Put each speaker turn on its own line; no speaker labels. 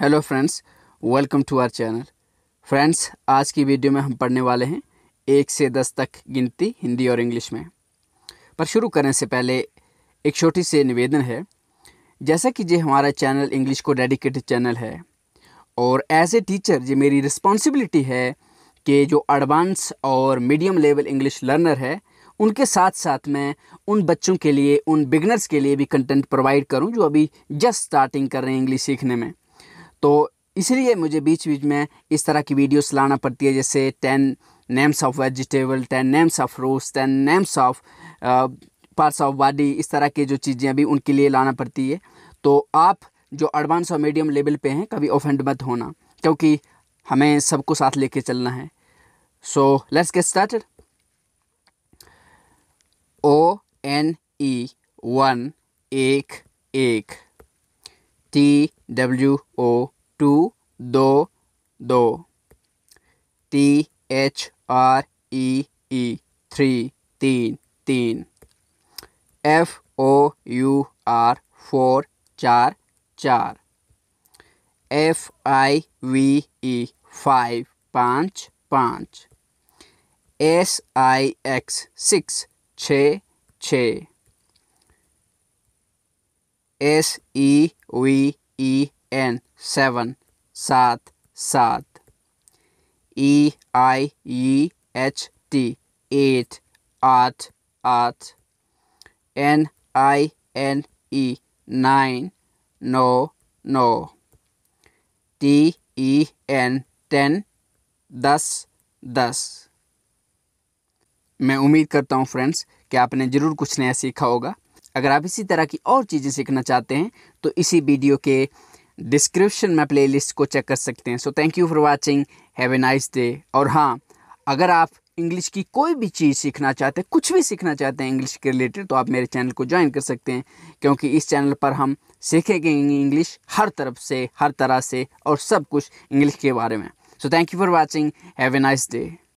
hello friends welcome to our channel friends आज की video में हम पढ़ने वाले हैं एक से दस तक गिनती हिंदी और इंग्लिश में पर शुरू करने से पहले एक छोटी से निवेदन है जैसा कि ये हमारा चैनल इंग्लिश को डेडिकेटेड चैनल है और एज ए टीचर ये मेरी रिस्पॉन्सिबिलिटी है कि जो एडवांस और मीडियम लेवल इंग्लिश लर्नर है उनके साथ साथ मैं उन बच्चों के लिए उन बिगनर्स के लिए भी कंटेंट प्रोवाइड करूं जो अभी जस्ट स्टार्टिंग कर रहे हैं इंग्लिश सीखने में तो इसलिए मुझे बीच बीच में इस तरह की वीडियोस लाना पड़ती है जैसे ten names of vegetable ten names of roots ten names of parts of body इस तरह की जो चीज़ें अभी उनके लिए लाना पड़ती है तो आप जो एडवांस और मीडियम लेवल पे हैं कभी ऑफेंड मत होना क्योंकि हमें सबको साथ लेके चलना है so let's get start O N E one एक एक टी डब्ल्यू ओ टू दो दो T H R E E three तीन तीन F O U R four चार चार F I V E five पाँच पाँच एस आई एक्स सिक्स छ छ S E V E N seven सात सात E I E H T eight आठ आठ N I N E nine now now T E N ten दस दस मैं उम्मीद करता हूँ फ्रेंड्स कि आपने ज़रूर कुछ नया सीखा होगा अगर आप इसी तरह की और चीज़ें सीखना चाहते हैं तो इसी वीडियो के डिस्क्रिप्शन में प्लेलिस्ट को चेक कर सकते हैं so thank you for watching have a nice day और हाँ अगर आप इंग्लिश की कोई भी चीज़ सीखना चाहते हैं कुछ भी सीखना चाहते हैं इंग्लिश के रिलेटेड तो आप मेरे चैनल को ज्वाइन कर सकते हैं क्योंकि इस चैनल पर हम सीखेंगे इंग्लिश हर तरफ से हर तरह से और सब कुछ इंग्लिश के बारे में so thank you for watching have a nice day